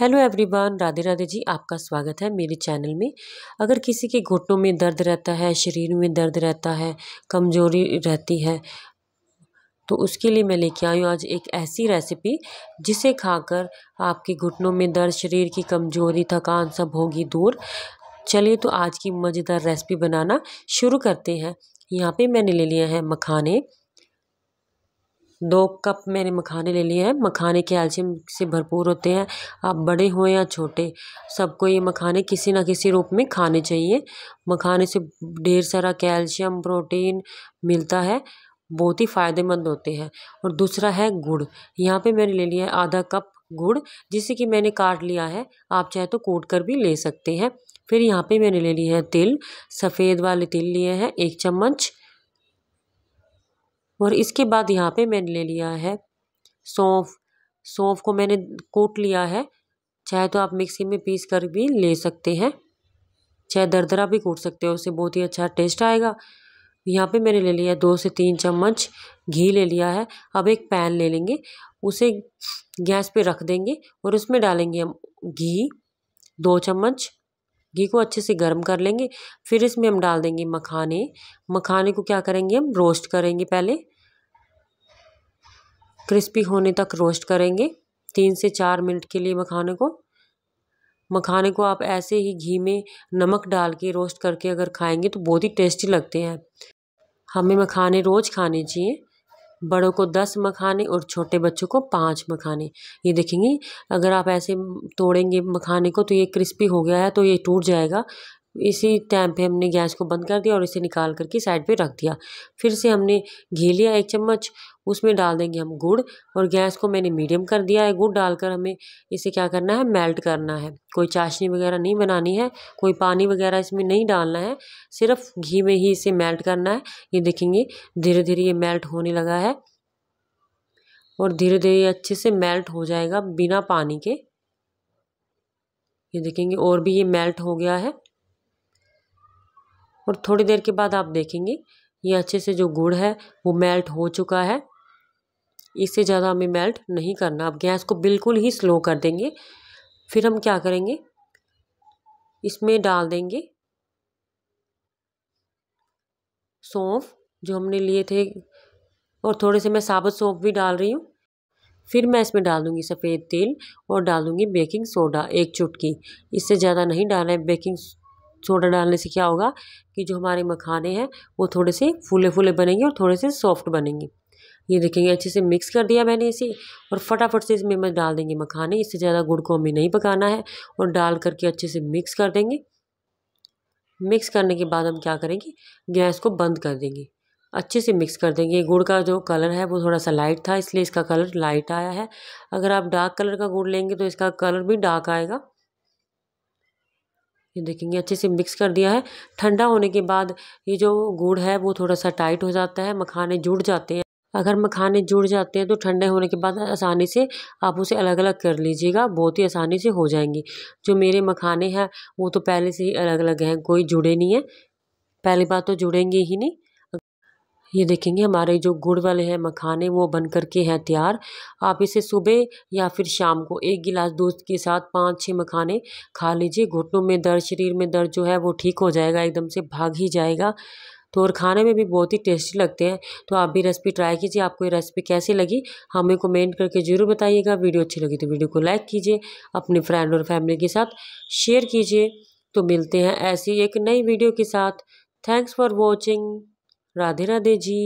hello everyone Radhe Radhe ji आपका स्वागत है मेरे चैनल में अगर किसी के घुटनों में दर्द रहता है शरीर में दर्द रहता है कमज़ोरी रहती है तो उसके लिए मैं लेके आई हूँ आज एक ऐसी रेसिपी जिसे खाकर आपके घुटनों में दर्द शरीर की कमज़ोरी थकान सब होगी दूर चलिए तो आज की मज़ेदार रेसिपी बनाना शुरू करते हैं यहाँ पर मैंने ले लिया है मखाने दो कप मैंने मखाने ले लिए हैं मखाने कैल्शियम से भरपूर होते हैं आप बड़े हों या छोटे सबको ये मखाने किसी ना किसी रूप में खाने चाहिए मखाने से ढेर सारा कैल्शियम प्रोटीन मिलता है बहुत ही फ़ायदेमंद होते हैं और दूसरा है गुड़ यहाँ पे मैंने ले लिया है आधा कप गुड़ जिसे कि मैंने काट लिया है आप चाहे तो कूट कर भी ले सकते हैं फिर यहाँ पे मैंने ले लिए हैं तिल सफ़ेद वाले तिल लिए हैं एक चम्मच और इसके बाद यहाँ पे मैंने ले लिया है सौंफ सौंफ को मैंने कूट लिया है चाहे तो आप मिक्सी में पीस कर भी ले सकते हैं चाहे दरदरा भी कूट सकते हो उससे बहुत ही अच्छा टेस्ट आएगा यहाँ पे मैंने ले लिया दो से तीन चम्मच घी ले लिया है अब एक पैन ले लेंगे उसे गैस पे रख देंगे और उसमें डालेंगे हम घी दो चम्मच घी को अच्छे से गर्म कर लेंगे फिर इसमें हम डाल देंगे मखाने मखाने को क्या करेंगे हम रोस्ट करेंगे पहले क्रिस्पी होने तक रोस्ट करेंगे तीन से चार मिनट के लिए मखाने को मखाने को आप ऐसे ही घी में नमक डाल के रोस्ट करके अगर खाएंगे तो बहुत ही टेस्टी लगते हैं हमें मखाने रोज़ खाने चाहिए बड़ों को दस मखाने और छोटे बच्चों को पाँच मखाने ये देखेंगे अगर आप ऐसे तोड़ेंगे मखाने को तो ये क्रिस्पी हो गया है तो ये टूट जाएगा इसी टाइम पे हमने गैस को बंद कर दिया और इसे निकाल करके साइड पे रख दिया फिर से हमने घी लिया एक चम्मच उसमें डाल देंगे हम गुड़ और गैस को मैंने मीडियम कर दिया है गुड़ डालकर हमें इसे क्या करना है मेल्ट करना है कोई चाशनी वगैरह नहीं बनानी है कोई पानी वगैरह इसमें नहीं डालना है सिर्फ घी में ही इसे मेल्ट करना है ये देखेंगे धीरे धीरे ये मेल्ट होने लगा है और धीरे धीरे अच्छे से मेल्ट हो जाएगा बिना पानी के ये देखेंगे और भी ये मेल्ट हो गया है और थोड़ी देर के बाद आप देखेंगे ये अच्छे से जो गुड़ है वो मेल्ट हो चुका है इससे ज़्यादा हमें मेल्ट नहीं करना आप गैस को बिल्कुल ही स्लो कर देंगे फिर हम क्या करेंगे इसमें डाल देंगे सौंफ जो हमने लिए थे और थोड़े से मैं साबुत सौंफ भी डाल रही हूँ फिर मैं इसमें डाल दूँगी सफ़ेद तेल और डाल दूँगी बेकिंग सोडा एक चुटकी इससे ज़्यादा नहीं डालना है बेकिंग सोडा डालने से क्या होगा कि जो हमारे मखाने हैं वो थोड़े से फूले फूले बनेंगे और थोड़े से सॉफ्ट बनेंगे ये देखेंगे अच्छे से मिक्स कर दिया मैंने इसे और फटाफट से इसमें मैं डाल देंगे मखाने इससे ज़्यादा गुड़ को हमें नहीं पकाना है और डाल करके अच्छे से मिक्स कर देंगे मिक्स करने के बाद हम क्या करेंगे गैस को बंद कर देंगे अच्छे से मिक्स कर देंगे गुड़ का जो कलर है वो थोड़ा सा लाइट था इसलिए इसका कलर लाइट आया है अगर आप डार्क कलर का गुड़ लेंगे तो इसका कलर भी डार्क आएगा ये देखेंगे अच्छे से मिक्स कर दिया है ठंडा होने के बाद ये जो गुड़ है वो थोड़ा सा टाइट हो जाता है मखाने जुड़ जाते हैं अगर मखाने जुड़ जाते हैं तो ठंडे होने के बाद आसानी से आप उसे अलग अलग कर लीजिएगा बहुत ही आसानी से हो जाएंगी जो मेरे मखाने हैं वो तो पहले से ही अलग अलग हैं कोई जुड़े नहीं हैं पहली बात तो जुड़ेंगे ही नहीं ये देखेंगे हमारे जो गुड़ वाले हैं मखाने वो बन कर के हैं तैयार आप इसे सुबह या फिर शाम को एक गिलास दूध के साथ पाँच छः मखाने खा लीजिए घुटनों में दर्द शरीर में दर्द जो है वो ठीक हो जाएगा एकदम से भाग ही जाएगा तो और खाने में भी बहुत ही टेस्टी लगते हैं तो आप भी रेसिपी ट्राई कीजिए आपको ये रेसिपी कैसी लगी हमें कमेंट करके ज़रूर बताइएगा वीडियो अच्छी लगी तो वीडियो को लाइक कीजिए अपने फ्रेंड और फैमिली के साथ शेयर कीजिए तो मिलते हैं ऐसी एक नई वीडियो के साथ thanks for watching Radhe Radhe ji